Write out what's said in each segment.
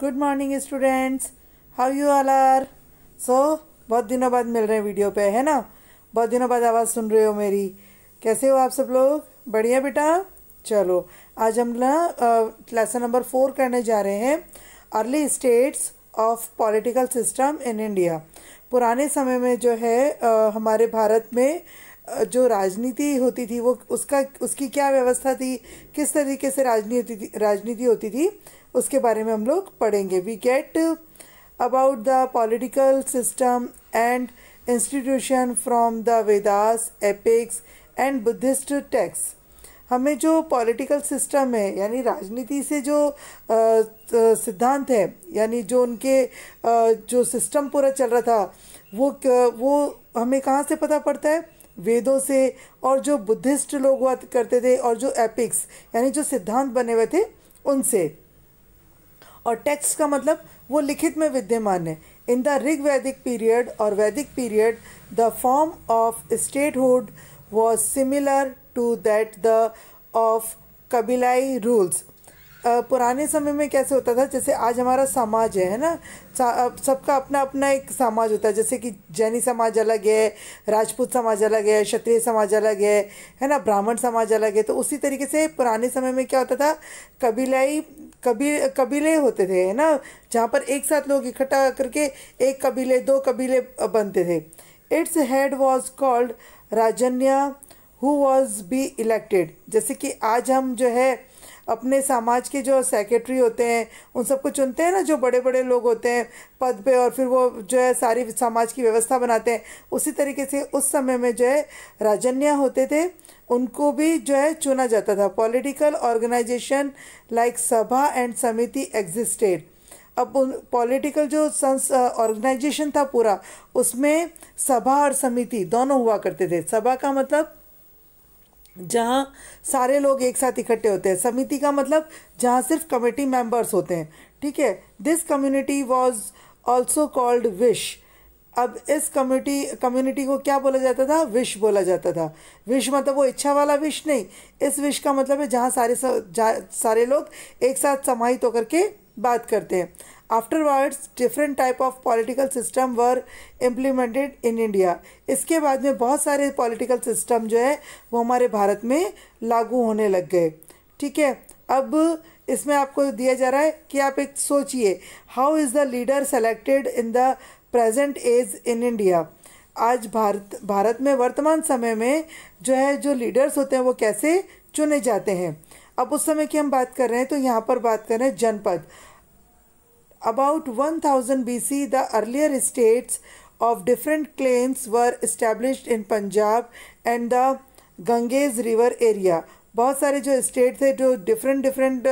Good morning students how you all are so बहुत दिनों बाद मिल रहे हैं वीडियो पे है ना बहुत दिनों बाद आवाज़ सुन रहे हो मेरी कैसे हो आप सब लोग बढ़िया बेटा चलो आज हम ना लेसन नंबर फोर करने जा रहे हैं early states of political system in India पुराने समय में जो है आ, हमारे भारत में जो राजनीति होती थी वो उसका उसकी क्या व्यवस्था थी किस तरीके से राजनीति राजनीति होती थी उसके बारे में हम लोग पढ़ेंगे we get about the political system and institution from the Vedas epics and Buddhist texts हमें जो पॉलिटिकल सिस्टम है यानी राजनीति से जो सिद्धांत है यानी जो उनके जो सिस्टम पूरा चल रहा था वो वो हमें कहाँ से पता पड़ता है वेदों से और जो बुद्धिस्ट लोग हुआ करते थे और जो एपिक्स यानी जो सिद्धांत बने हुए थे उनसे और टेक्स का मतलब वो लिखित में विद्यमान है in the Rig Vedic period और Vedic period the form of statehood was similar to that the of कबीलाई रूल्स पुराने समय में कैसे होता था जैसे आज हमारा समाज है है ना सबका अपना अपना एक समाज होता है जैसे कि जैनी समाज अलग है राजपूत समाज अलग है क्षत्रिय समाज अलग है है ना ब्राह्मण समाज अलग है तो उसी तरीके से पुराने समय में क्या होता था कबीलाई कबी कबीले होते थे है ना जहाँ पर एक साथ लोग इकट्ठा करके एक कबीले दो कबीले बनते थे its head was called Rajanya who was be elected जैसे कि आज हम जो है अपने समाज के जो सेक्रेटरी होते हैं उन सबको चुनते हैं ना जो बड़े बड़े लोग होते हैं पद पे और फिर वो जो है सारी समाज की व्यवस्था बनाते हैं उसी तरीके से उस समय में जो है राजन्या होते थे उनको भी जो है चुना जाता था political organisation like sabha and samiti existed अब पॉलिटिकल जो संस ऑर्गेनाइजेशन था पूरा उसमें सभा और समिति दोनों हुआ करते थे सभा का मतलब जहाँ सारे लोग एक साथ इकट्ठे होते हैं समिति का मतलब जहाँ सिर्फ कमेटी मेंबर्स होते हैं ठीक है this community was also called Vish अब इस कम्युनिटी कम्युनिटी को क्या बोला जाता था विश बोला जाता था विश मतलब वो इच्छा वाला विश नहीं इस विश का मतलब है जहाँ सारे सा, सारे लोग एक साथ समाहित होकर के बात करते हैं afterwards different type of political system were implemented in India इसके बाद में बहुत सारे पॉलिटिकल सिस्टम जो है वो हमारे भारत में लागू होने लग गए ठीक है अब इसमें आपको दिया जा रहा है कि आप एक सोचिए how is the leader selected in the present age in India आज भारत भारत में वर्तमान समय में जो है जो लीडर्स होते हैं वो कैसे चुने जाते हैं अब उस समय की हम बात कर रहे हैं तो यहाँ पर बात कर रहे हैं janapada about one thousand BC the earlier states of different clans were established in Punjab and the Ganges river area बहुत सारे जो स्टेट थे जो डिफरेंट डिफरेंट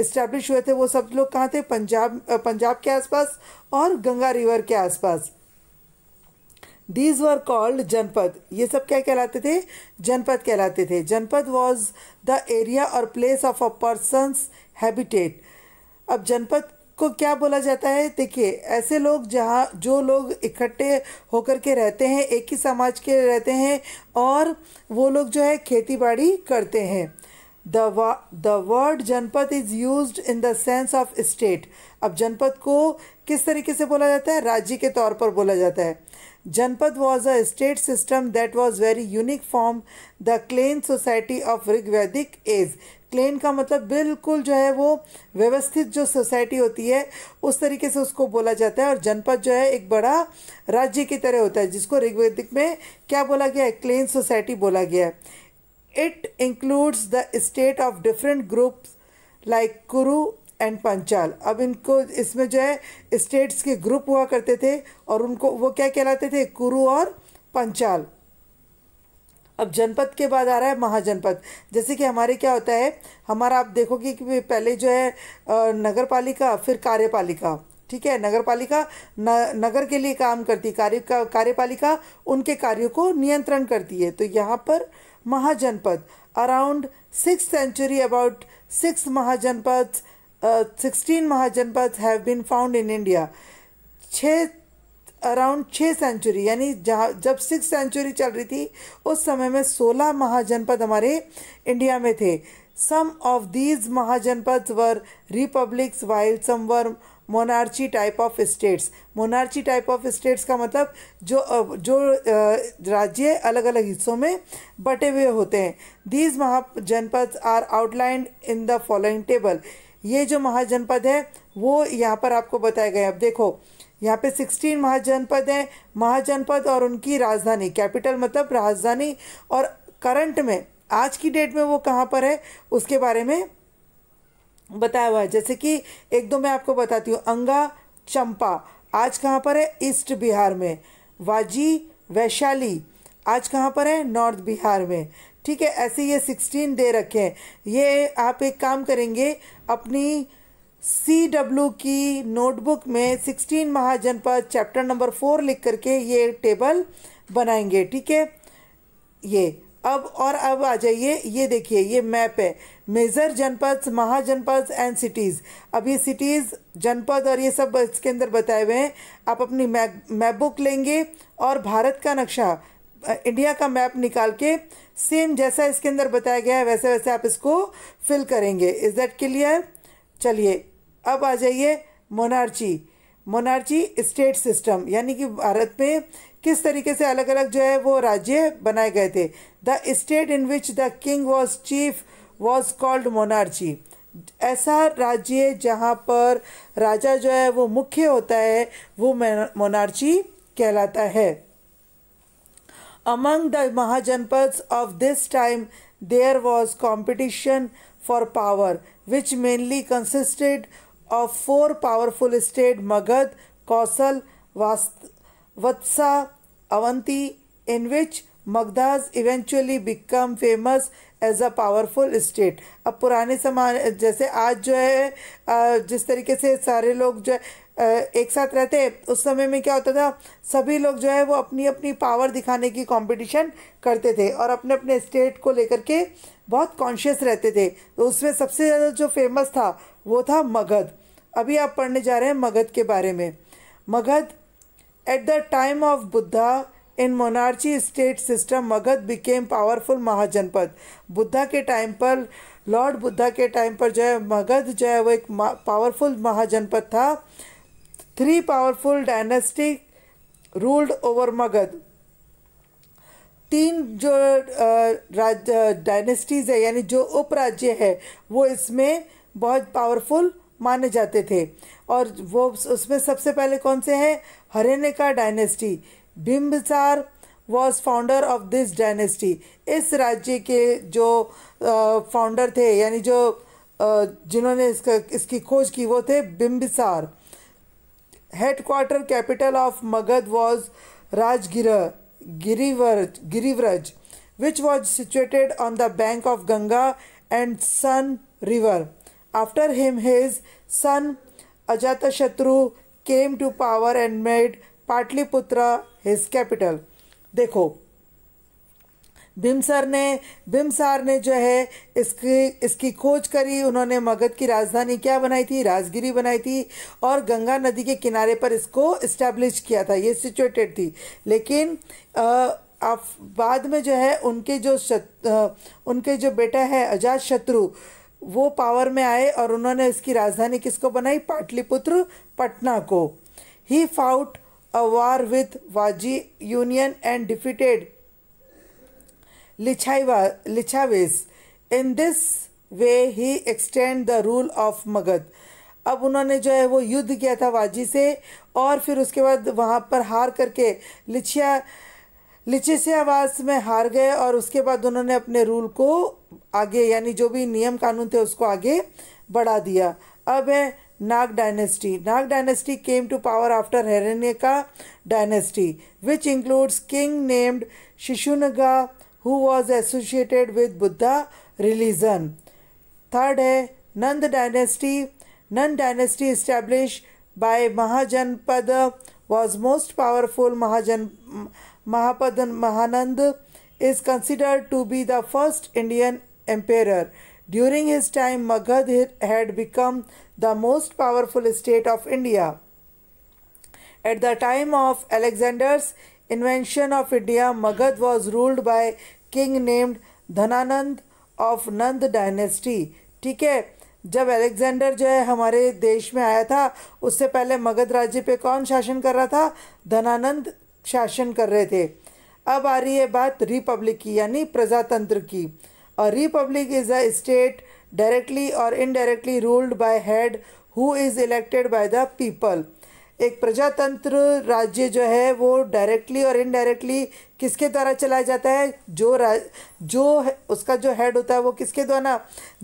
इस्टेब्लिश हुए थे वो सब लोग कहाँ थे पंजाब uh, पंजाब के आसपास और गंगा रिवर के आसपास दीज वर कॉल्ड जनपद ये सब क्या कहलाते थे जनपद कहलाते थे जनपद वॉज द एरिया और place of a persons habitat अब जनपद को क्या बोला जाता है देखिए ऐसे लोग जहाँ जो लोग इकट्ठे होकर के रहते हैं एक ही समाज के रहते हैं और वो लोग जो है खेती बाड़ी करते हैं the the word janapada is use in the sense of state अब जनपद को किस तरीके से बोला जाता है राज्य के तौर पर बोला जाता है janapada was a state system that was very unique form the clan society of Rigvedic age clan का मतलब बिल्कुल जो है वो व्यवस्थित जो सोसाइटी होती है उस तरीके से उसको बोला जाता है और जनपद जो है एक बड़ा राज्य की तरह होता है जिसको ऋग्वैदिक में क्या बोला गया है क्लेन सोसाइटी बोला गया है It includes the state of different groups like Kuru and Panchal अब इनको इसमें जो है स्टेट्स के ग्रुप हुआ करते थे और उनको वो क्या कहलाते थे kuru और पंचाल अब जनपद के बाद आ रहा है महाजनपद जैसे कि हमारे क्या होता है हमारा आप देखोगे कि पहले जो है नगर पालिका फिर कार्यपालिका ठीक है नगर पालिका न, नगर के लिए काम करती कार्य का कार्यपालिका उनके कार्यों को नियंत्रण करती है तो यहाँ पर mahajanapada around six century about six mahajanapada sixteen uh, mahajanapada have been found in India छः अराउंड छः सेंचुरी यानी जहाँ जब सिक्स सेंचुरी चल रही थी उस समय में सोलह महाजनपद हमारे इंडिया में थे some of these mahajanapada were republics while some were monarchy type of states monarchy type of states का मतलब जो जो राज्य अलग अलग हिस्सों में बटे हुए होते हैं these mahajanapada are outlined in the following table ये जो महाजनपद है वो यहाँ पर आपको बताया गया अब देखो यहाँ पे सिक्सटीन महाजनपद हैं महाजनपद और उनकी राजधानी कैपिटल मतलब राजधानी और करंट में आज की डेट में वो कहाँ पर है उसके बारे में बताया हुआ है जैसे कि एक दो मैं आपको बताती हूँ अंगा चंपा आज कहाँ पर है ईस्ट बिहार में वाजी वैशाली आज कहाँ पर है नॉर्थ बिहार में ठीक है ऐसे ये सिक्सटीन दे रखे हैं ये आप एक काम करेंगे अपनी सी डब्ल्यू की नोटबुक में sixteen mahajanapada chapter number four लिख करके ये टेबल बनाएंगे ठीक है ये अब और अब आ जाइए ये देखिए ये मैप है मेजर जनपद महाजनपद एंड सिटीज़ अब ये सिटीज़ जनपद और ये सब इसके अंदर बताए हुए हैं आप अपनी मैप मैप बुक लेंगे और भारत का नक्शा इंडिया का मैप निकाल के सेम जैसा इसके अंदर बताया गया है वैसे वैसे आप इसको फिल करेंगे इज़ दैट क्लियर चलिए अब आ जाइए मोनार्ची मोनार्ची स्टेट सिस्टम यानी कि भारत में किस तरीके से अलग अलग जो है वो राज्य बनाए गए थे the state in which the king was chief was called monarchy ऐसा राज्य जहाँ पर राजा जो है वो मुख्य होता है वो मोनार्ची कहलाता है among the mahajanapada of this time there was competition for power which mainly consisted of four powerful state Magadha Kaushal Vatsa Avanti in which Magadhas eventually become famous as a powerful state अब पुराने समान जैसे आज जो है जिस तरीके से सारे लोग जो है एक साथ रहते हैं उस समय में क्या होता था सभी लोग जो है वो अपनी अपनी पावर दिखाने की कंपटीशन करते थे और अपने अपने स्टेट को लेकर के बहुत कॉन्शियस रहते थे तो उसमें सबसे ज़्यादा जो फेमस था वो था मगध अभी आप पढ़ने जा रहे हैं मगध के बारे में Magadha at the time of Buddha in monarchy state system Magadha became powerful mahajanapada Buddha के टाइम पर लॉर्ड बुद्धा के टाइम पर जो है मगध जो है वो एक पावरफुल महाजनपद था three powerful dynasty ruled over Magadha तीन जो राज डायनेस्टीज़ है यानी जो उपराज्य है वो इसमें बहुत पावरफुल माने जाते थे और वो उसमें सबसे पहले कौन से हैं Haryanka dynasty Bimbisara was founder of this dynasty इस राज्य के जो फाउंडर थे यानी जो जिन्होंने इसका इसकी खोज की वो थे Bimbisara headquarter capital of Magadha was Rajagriha Girivraj, Girivraj, which was situated on the bank of Ganga and Sun river. After him, his son Ajatashatru came to power and made Patliputra his capital. देखो भीमसर ने भीमसार ने जो है इसकी इसकी खोज करी उन्होंने मगध की राजधानी क्या बनाई थी राजगिरी बनाई थी और गंगा नदी के किनारे पर इसको इस्टेब्लिश किया था ये सिचुएटेड थी लेकिन आप बाद में जो है उनके जो शत, आ, उनके जो बेटा है अजात शत्रु वो पावर में आए और उन्होंने इसकी राजधानी किसको बनाई पाटलिपुत्र पटना को he fought a war with Vajji union and defeated Licchavis in this way he extend the rule of Magadha अब उन्होंने जो है वो युद्ध किया था वाजी से और फिर उसके बाद वहाँ पर हार करके लिछिया लिचे से आवाज़ में हार गए और उसके बाद उन्होंने अपने रूल को आगे यानी जो भी नियम कानून थे उसको आगे बढ़ा दिया अब है Naga dynasty Naga dynasty came to power after हिरण्य का dynasty which includes king named Shishunaga who was associated with Buddha religion. Third है Nand dynasty. Nand dynasty established by Mahajanpada was most powerful Mahajan Mahapadan Mahanand is considered to be the first Indian emperor. During his time, Magadhi had become the most powerful state of India. At the time of Alexander's invention of India, Magad was ruled by king named Dhanananda of Nanda dynasty ठीक है जब Alexander जो है हमारे देश में आया था उससे पहले मगध राज्य पे कौन शासन कर रहा था धनानंद शासन कर रहे थे अब आ रही है बात रिपब्लिक की यानी प्रजातंत्र की और republic is a state directly और indirectly ruled by head who is elected by the people एक प्रजातंत्र राज्य जो है वो डायरेक्टली और इनडायरेक्टली किसके द्वारा चलाया जाता है जो राज जो उसका जो हेड होता है वो किसके द्वारा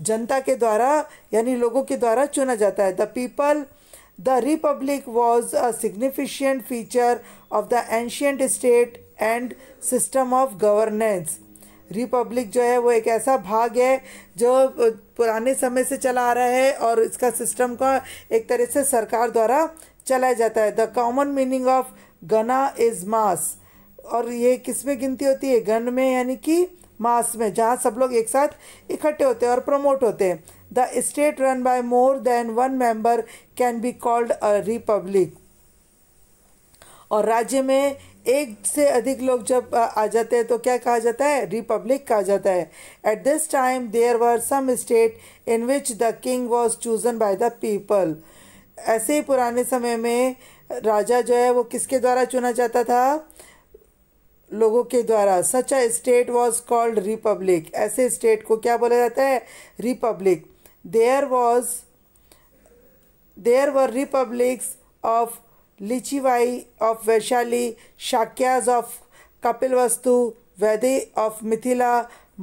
जनता के द्वारा यानी लोगों के द्वारा चुना जाता है the people the republic was a significant feature of the ancient state and system of governance republic जो है वो एक ऐसा भाग है जो पुराने समय से चला आ रहा है और इसका सिस्टम का एक तरह से सरकार द्वारा चलाया जाता है the common meaning of gana is mass और ये किस में गिनती होती है गन में यानी कि मास में जहाँ सब लोग एक साथ इकट्ठे होते हैं और प्रमोट होते हैं the state run by more than one member can be called a republic और राज्य में एक से अधिक लोग जब आ जाते हैं तो क्या कहा जाता है रिपब्लिक कहा जाता है at this time there were some state in which the king was chosen by the people ऐसे ही पुराने समय में राजा जो है वो किसके द्वारा चुना जाता था लोगों के द्वारा such a state was called republic ऐसे स्टेट को क्या बोला जाता है republic there was there were republics of Licchavi of Vaishali Shakyas of Kapilavastu Videha of Mithila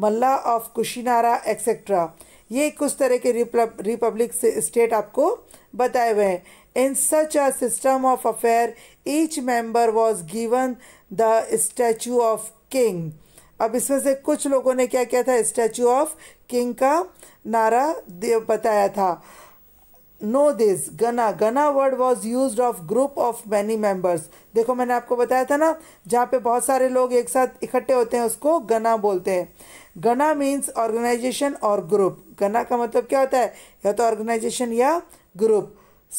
Malla of Kushinara et cetera ये कुछ तरह के रिपब्लिक स्टेट आपको बताए हुए हैं in such a system of affair each member was given the statue of king अब इसमें से कुछ लोगों ने क्या किया था स्टैचू ऑफ किंग का नारा बताया था no this gana gana word was use of group of many members देखो मैंने आपको बताया था ना जहाँ पे बहुत सारे लोग एक साथ इकट्ठे होते हैं उसको गना बोलते हैं गना मीन्स ऑर्गेनाइजेशन और ग्रुप गना का मतलब क्या होता है या तो ऑर्गेनाइजेशन या ग्रुप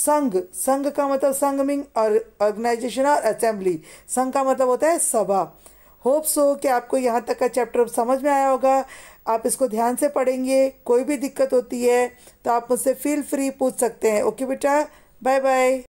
संघ संघ का मतलब संघ मीन ऑर्गेनाइजेशन और असेंबली संघ का मतलब होता है सभा होप्स हो कि आपको यहाँ तक का चैप्टर समझ में आया होगा आप इसको ध्यान से पढ़ेंगे कोई भी दिक्कत होती है तो आप मुझसे फील फ्री पूछ सकते हैं ओके बेटा बाय बाय